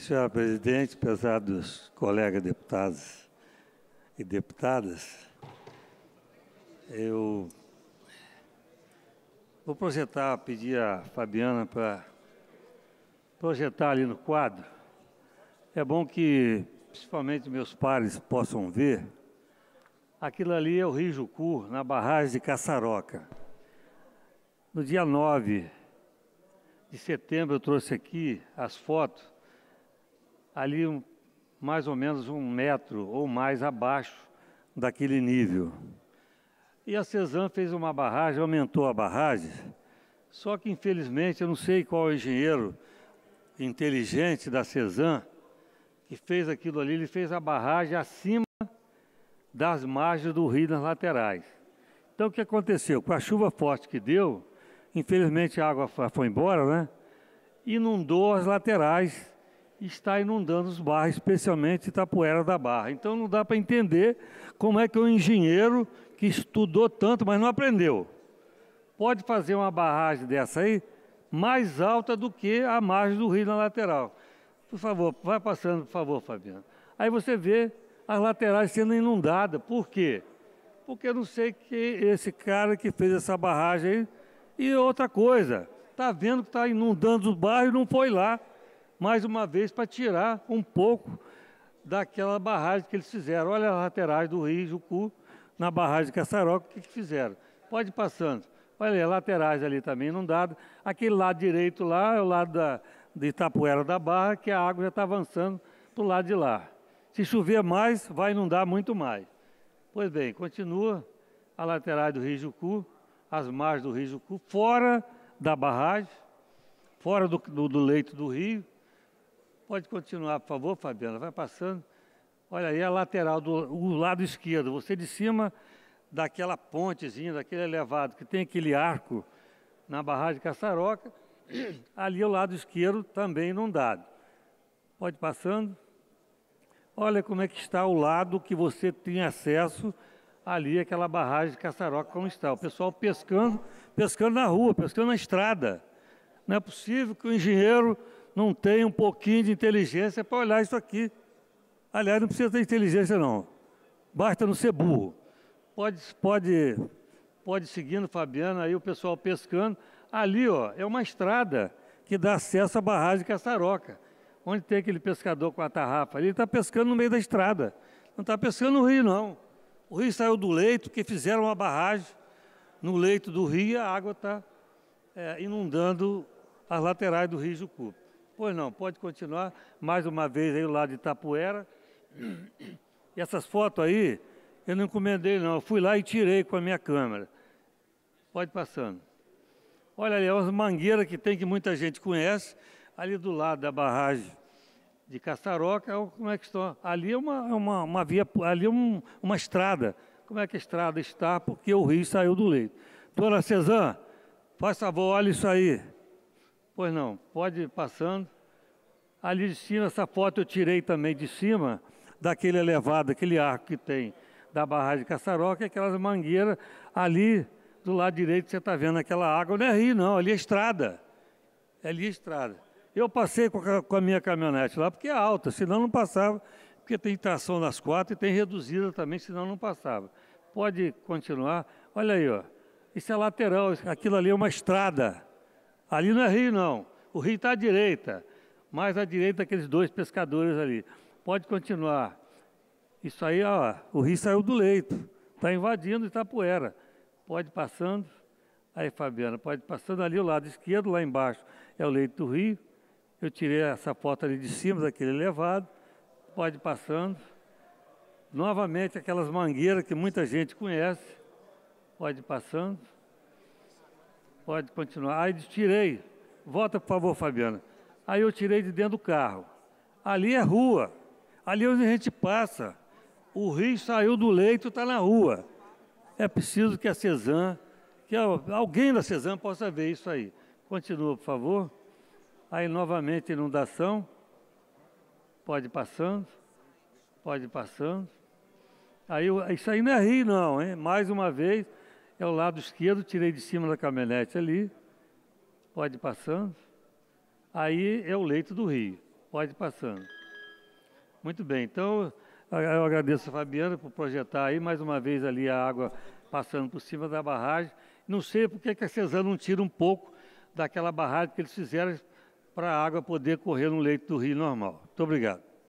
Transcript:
Senhora presidente, pesados colegas deputados e deputadas, eu vou projetar, pedir a Fabiana para projetar ali no quadro. É bom que, principalmente, meus pares possam ver. Aquilo ali é o Rio Jucu, na barragem de Caçaroca. No dia 9 de setembro, eu trouxe aqui as fotos ali um, mais ou menos um metro ou mais abaixo daquele nível. E a Cezan fez uma barragem, aumentou a barragem, só que infelizmente eu não sei qual é engenheiro inteligente da Cezan que fez aquilo ali, ele fez a barragem acima das margens do rio nas laterais. Então o que aconteceu? Com a chuva forte que deu, infelizmente a água foi embora, né? Inundou as laterais está inundando os barros, especialmente Itapuera da Barra. Então não dá para entender como é que um engenheiro que estudou tanto, mas não aprendeu, pode fazer uma barragem dessa aí mais alta do que a margem do rio na lateral. Por favor, vai passando, por favor, Fabiano. Aí você vê as laterais sendo inundadas. Por quê? Porque eu não sei que esse cara que fez essa barragem aí. E outra coisa, está vendo que está inundando os bairros e não foi lá mais uma vez, para tirar um pouco daquela barragem que eles fizeram. Olha as laterais do Rio Jucu, na barragem de Caçaroca, o que, que fizeram? Pode ir passando. Olha, laterais ali também inundadas. Aquele lado direito lá é o lado da, de Itapuera da Barra, que a água já está avançando para o lado de lá. Se chover mais, vai inundar muito mais. Pois bem, continua a lateral do Rio Jucu, as margens do Rio Jucu, fora da barragem, fora do, do, do leito do rio, Pode continuar, por favor, Fabiana, vai passando. Olha aí a lateral, do, o lado esquerdo. Você de cima daquela pontezinha, daquele elevado, que tem aquele arco na barragem de Caçaroca, ali o lado esquerdo também inundado. Pode passando. Olha como é que está o lado que você tem acesso ali aquela barragem de Caçaroca como está. O pessoal pescando, pescando na rua, pescando na estrada. Não é possível que o engenheiro não tem um pouquinho de inteligência para olhar isso aqui. Aliás, não precisa ter inteligência, não. Basta não ser burro. Pode, pode, pode seguindo, Fabiana, aí o pessoal pescando. Ali, ó, é uma estrada que dá acesso à barragem Caçaroca. Onde tem aquele pescador com a tarrafa ali, ele está pescando no meio da estrada. Não está pescando no rio, não. O rio saiu do leito, porque fizeram uma barragem no leito do rio, a água está é, inundando as laterais do rio Jucu. Pois não, pode continuar. Mais uma vez aí o lado de Itapuera. E essas fotos aí, eu não encomendei não, eu fui lá e tirei com a minha câmera. Pode passando. Olha ali, é uma mangueira que tem que muita gente conhece, ali do lado da barragem de Caçaroca, é como é que estão? Ali é uma, é uma, uma via, ali é um, uma estrada. Como é que a estrada está? Porque o rio saiu do leito. Dona Cezanne, faz favor, olha isso aí. Pois não, pode ir passando. Ali de cima, essa foto eu tirei também de cima, daquele elevado, aquele arco que tem da barragem de Caçaroca, é aquelas mangueiras ali do lado direito, você está vendo aquela água. Não é rio, não, ali é estrada. É ali é estrada. Eu passei com a, com a minha caminhonete lá, porque é alta, senão não passava, porque tem tração nas quatro e tem reduzida também, senão não passava. Pode continuar. Olha aí, ó. Isso é lateral, aquilo ali é uma estrada. Ali não é rio, não. O rio está à direita. Mais à direita, aqueles dois pescadores ali. Pode continuar. Isso aí, ó, o rio saiu do leito. Está invadindo Itapuera. Pode passando. Aí, Fabiana, pode passando ali o lado esquerdo, lá embaixo, é o leito do rio. Eu tirei essa foto ali de cima, daquele elevado. Pode passando. Novamente, aquelas mangueiras que muita gente conhece. Pode passando. Pode continuar. Aí tirei. Volta, por favor, Fabiana. Aí eu tirei de dentro do carro. Ali é rua. Ali é onde a gente passa. O rio saiu do leito, está na rua. É preciso que a Cezan, que alguém da Cezan possa ver isso aí. Continua, por favor. Aí novamente inundação. Pode passando. Pode passando. Aí, isso aí não é rio, não, hein? Mais uma vez, é o lado esquerdo, tirei de cima da caminhonete ali, pode ir passando. Aí é o leito do rio, pode ir passando. Muito bem, então eu agradeço a Fabiana por projetar aí mais uma vez ali a água passando por cima da barragem. Não sei por que a Cesar não tira um pouco daquela barragem que eles fizeram para a água poder correr no leito do rio normal. Muito obrigado.